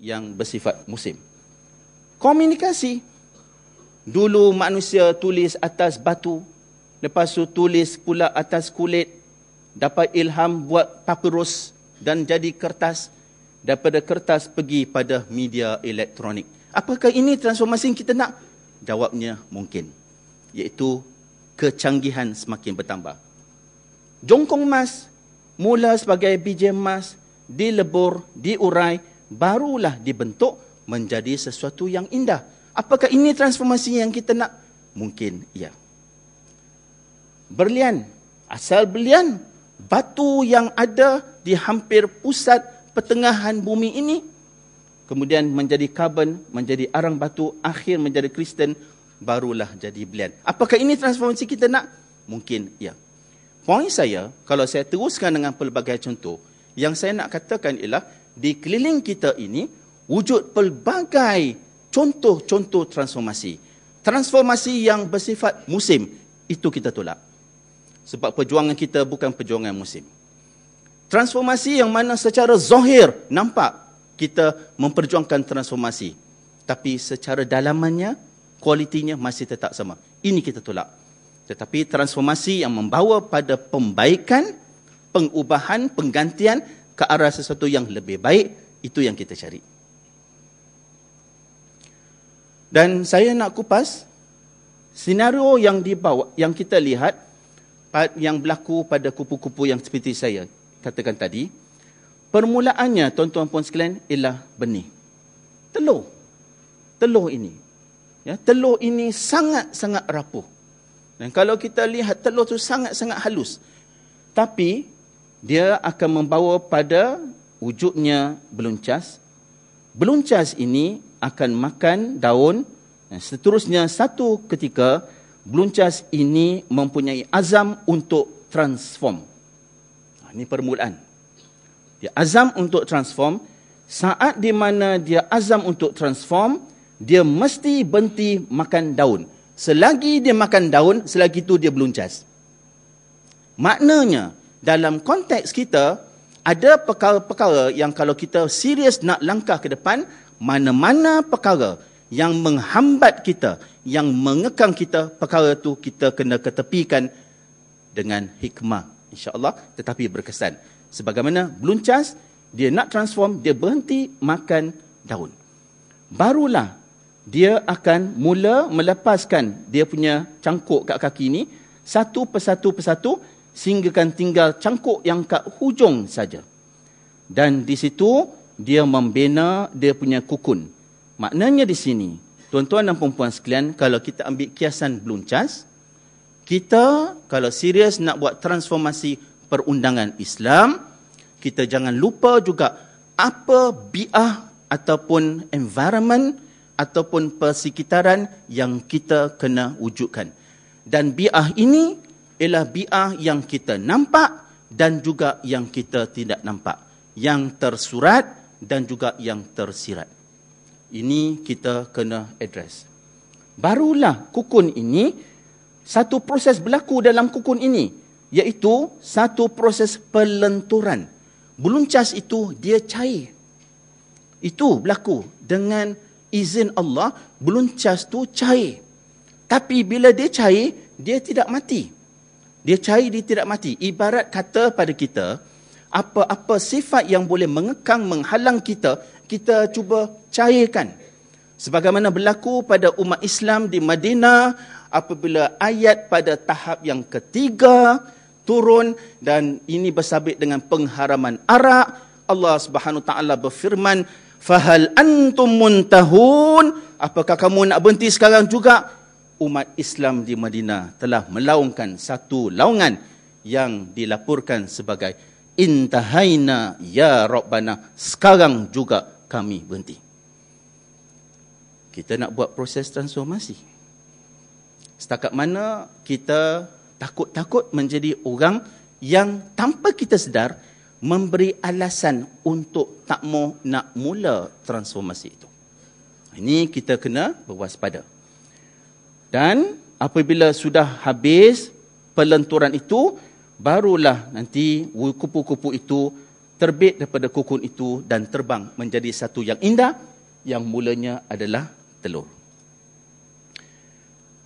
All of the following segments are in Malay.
yang bersifat musim. Komunikasi. Dulu manusia tulis atas batu. Lepas tu tulis pula atas kulit. Dapat ilham buat papyrus dan jadi kertas. Daripada kertas pergi pada media elektronik. Apakah ini transformasi yang kita nak? Jawabnya mungkin. Iaitu kecanggihan semakin bertambah. Jongkong emas mula sebagai biji emas dilebur, diurai, barulah dibentuk menjadi sesuatu yang indah. Apakah ini transformasi yang kita nak? Mungkin ya. Berlian. Asal berlian, batu yang ada di hampir pusat pertengahan bumi ini, kemudian menjadi karbon, menjadi arang batu, akhir menjadi kristen, barulah jadi berlian. Apakah ini transformasi kita nak? Mungkin ya. Poin saya, kalau saya teruskan dengan pelbagai contoh, yang saya nak katakan ialah di keliling kita ini wujud pelbagai contoh-contoh transformasi. Transformasi yang bersifat musim, itu kita tolak. Sebab perjuangan kita bukan perjuangan musim. Transformasi yang mana secara zahir nampak kita memperjuangkan transformasi. Tapi secara dalamannya, kualitinya masih tetap sama. Ini kita tolak. Tetapi transformasi yang membawa pada pembaikan, pengubahan, penggantian, ke arah sesuatu yang lebih baik, itu yang kita cari. Dan saya nak kupas senario yang dibawa yang kita lihat yang berlaku pada kupu-kupu yang seperti saya katakan tadi. Permulaannya tuan-tuan puan sekalian ialah benih. Telur. Telur ini. Ya, telur ini sangat-sangat rapuh. Dan kalau kita lihat telur tu sangat-sangat halus. Tapi dia akan membawa pada wujudnya beluncas. Beluncas ini akan makan daun. Eh, seterusnya satu ketika beluncas ini mempunyai azam untuk transform. Ha, ini permulaan. Dia azam untuk transform. Saat di mana dia azam untuk transform, dia mesti berhenti makan daun. Selagi dia makan daun, selagi itu dia beluncas. Maknanya, dalam konteks kita ada perkara-perkara yang kalau kita serius nak langkah ke depan mana-mana perkara yang menghambat kita yang mengekang kita perkara tu kita kena ketepikan dengan hikmah insya-Allah tetapi berkesan sebagaimana beluncas dia nak transform dia berhenti makan daun barulah dia akan mula melepaskan dia punya cangkuk kat kaki ni satu persatu persatu sehinggakan tinggal cangkuk yang kat hujung saja. Dan di situ dia membina dia punya kukun. Maknanya di sini, tuan-tuan dan puan-puan sekalian, kalau kita ambil kiasan beluncas, kita kalau serius nak buat transformasi perundangan Islam, kita jangan lupa juga apa biah ataupun environment ataupun persekitaran yang kita kena wujudkan. Dan biah ini ialah bi'ah yang kita nampak dan juga yang kita tidak nampak. Yang tersurat dan juga yang tersirat. Ini kita kena address. Barulah kukun ini, satu proses berlaku dalam kukun ini. Iaitu satu proses pelenturan. Beluncas itu dia cair. Itu berlaku dengan izin Allah, beluncas tu cair. Tapi bila dia cair, dia tidak mati. Dia cari dia tidak mati. Ibarat kata pada kita, apa-apa sifat yang boleh mengekang, menghalang kita, kita cuba cairkan. Sebagaimana berlaku pada umat Islam di Madinah, apabila ayat pada tahap yang ketiga turun dan ini bersabit dengan pengharaman arak, Allah Subhanahu taala berfirman, "Fahal antum muntahun?" Apakah kamu nak berhenti sekarang juga? umat Islam di Madinah telah melaungkan satu laungan yang dilaporkan sebagai intahaina ya rabbana sekarang juga kami berhenti kita nak buat proses transformasi setakat mana kita takut-takut menjadi orang yang tanpa kita sedar memberi alasan untuk tak mau nak mula transformasi itu ini kita kena berwaspada dan apabila sudah habis pelenturan itu, barulah nanti kupu-kupu itu terbit daripada kukun itu dan terbang menjadi satu yang indah yang mulanya adalah telur.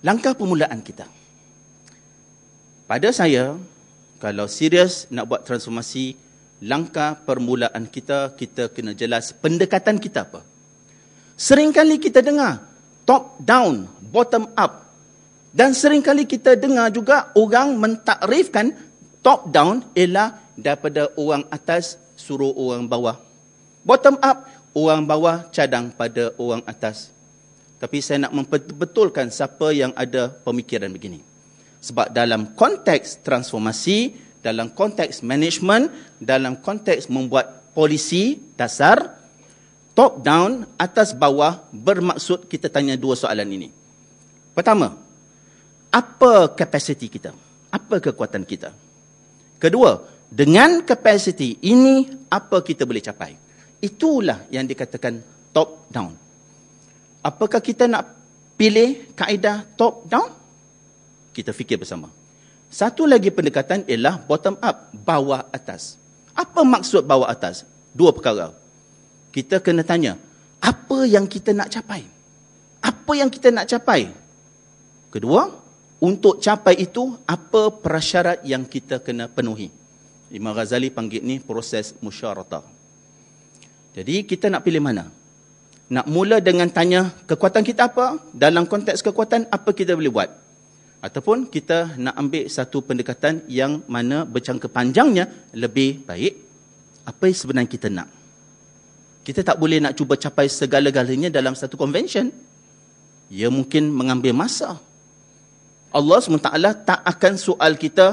Langkah permulaan kita. Pada saya, kalau serius nak buat transformasi, langkah permulaan kita, kita kena jelas pendekatan kita apa. Seringkali kita dengar, top down, bottom up. Dan seringkali kita dengar juga orang mentakrifkan top down ialah daripada orang atas suruh orang bawah. Bottom up, orang bawah cadang pada orang atas. Tapi saya nak membetulkan siapa yang ada pemikiran begini. Sebab dalam konteks transformasi, dalam konteks management, dalam konteks membuat polisi dasar, top down, atas bawah bermaksud kita tanya dua soalan ini. Pertama, apa kapasiti kita? Apa kekuatan kita? Kedua, dengan kapasiti ini apa kita boleh capai? Itulah yang dikatakan top down. Apakah kita nak pilih kaedah top down? Kita fikir bersama. Satu lagi pendekatan ialah bottom up, bawah atas. Apa maksud bawah atas? Dua perkara. Kita kena tanya, apa yang kita nak capai? Apa yang kita nak capai? Kedua, untuk capai itu, apa prasyarat yang kita kena penuhi? Imam Ghazali panggil ni proses musyarata. Jadi kita nak pilih mana? Nak mula dengan tanya kekuatan kita apa? Dalam konteks kekuatan, apa kita boleh buat? Ataupun kita nak ambil satu pendekatan yang mana bercangka panjangnya lebih baik. Apa yang sebenarnya kita nak? Kita tak boleh nak cuba capai segala-galanya dalam satu konvensyen. Ia mungkin mengambil masa. Allah SWT tak akan soal kita,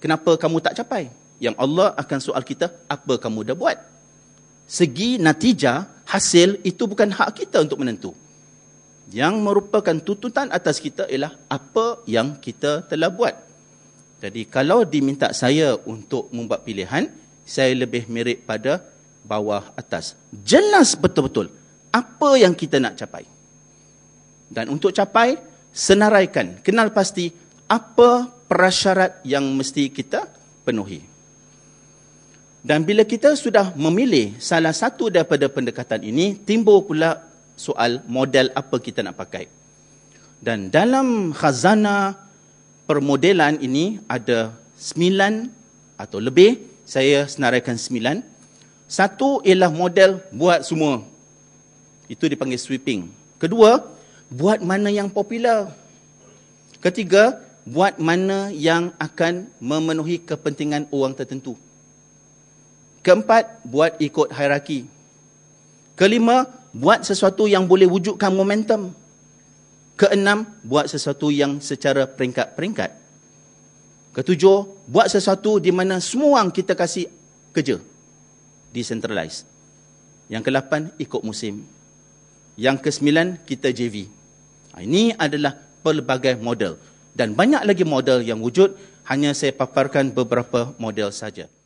kenapa kamu tak capai? Yang Allah akan soal kita, apa kamu dah buat? Segi natijah, hasil itu bukan hak kita untuk menentu. Yang merupakan tuntutan atas kita ialah apa yang kita telah buat. Jadi kalau diminta saya untuk membuat pilihan, saya lebih mirip pada bawah atas. Jelas betul-betul apa yang kita nak capai. Dan untuk capai, senaraikan, kenal pasti apa prasyarat yang mesti kita penuhi. Dan bila kita sudah memilih salah satu daripada pendekatan ini, timbul pula soal model apa kita nak pakai. Dan dalam khazana permodelan ini ada sembilan atau lebih, saya senaraikan sembilan. Satu ialah model buat semua. Itu dipanggil sweeping. Kedua, buat mana yang popular. Ketiga, buat mana yang akan memenuhi kepentingan orang tertentu. Keempat, buat ikut hierarki. Kelima, buat sesuatu yang boleh wujudkan momentum. Keenam, buat sesuatu yang secara peringkat-peringkat. Ketujuh, buat sesuatu di mana semua orang kita kasih kerja. Decentralized. Yang kelapan, ikut musim. Yang kesembilan, kita JV. Kita JV. Ha, ini adalah pelbagai model. Dan banyak lagi model yang wujud, hanya saya paparkan beberapa model saja.